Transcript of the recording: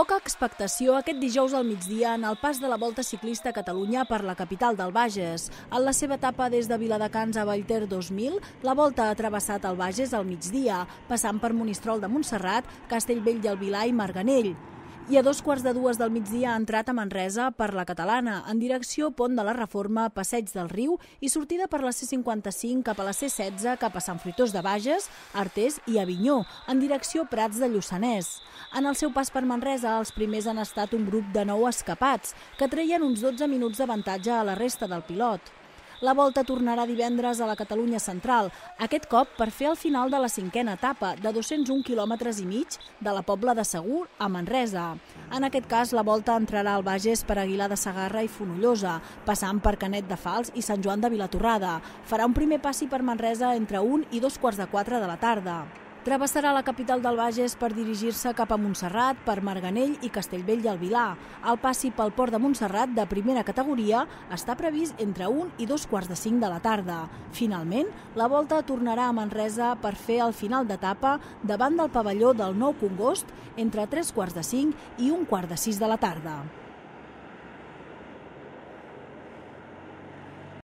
Poca expectació aquest dijous al migdia en el pas de la Volta Ciclista a Catalunya per la capital del Bages. En la seva etapa des de Viladecans a Vallter 2000, la Volta ha travessat el Bages al migdia, passant per Monistrol de Montserrat, Castellvell del Vilà i Marganell. I a dos quarts de dues del migdia ha entrat a Manresa per la Catalana, en direcció Pont de la Reforma, Passeig del Riu i sortida per la C-55 cap a la C-16 cap a Sant Fruitós de Bages, Artés i Avinyó, en direcció Prats de Lluçanès. En el seu pas per Manresa, els primers han estat un grup de nou escapats, que treien uns 12 minuts d'avantatge a la resta del pilot. La volta tornarà divendres a la Catalunya Central, aquest cop per fer el final de la cinquena etapa de 201 km i mig de la Pobla de Segur a Manresa. En aquest cas, la volta entrarà al Bages per Aguilar de Sagarra i Fonollosa, passant per Canet de Fals i Sant Joan de Vilatorrada. Farà un primer passi per Manresa entre un i dos quarts de quatre de la tarda. Travessarà la capital del Bages per dirigir-se cap a Montserrat, per Marganell i Castellvell i el Vilar. El passi pel port de Montserrat de primera categoria està previst entre un i dos quarts de cinc de la tarda. Finalment, la volta tornarà a Manresa per fer el final d'etapa davant del pavelló del Nou Congost entre tres quarts de cinc i un quart de sis de la tarda.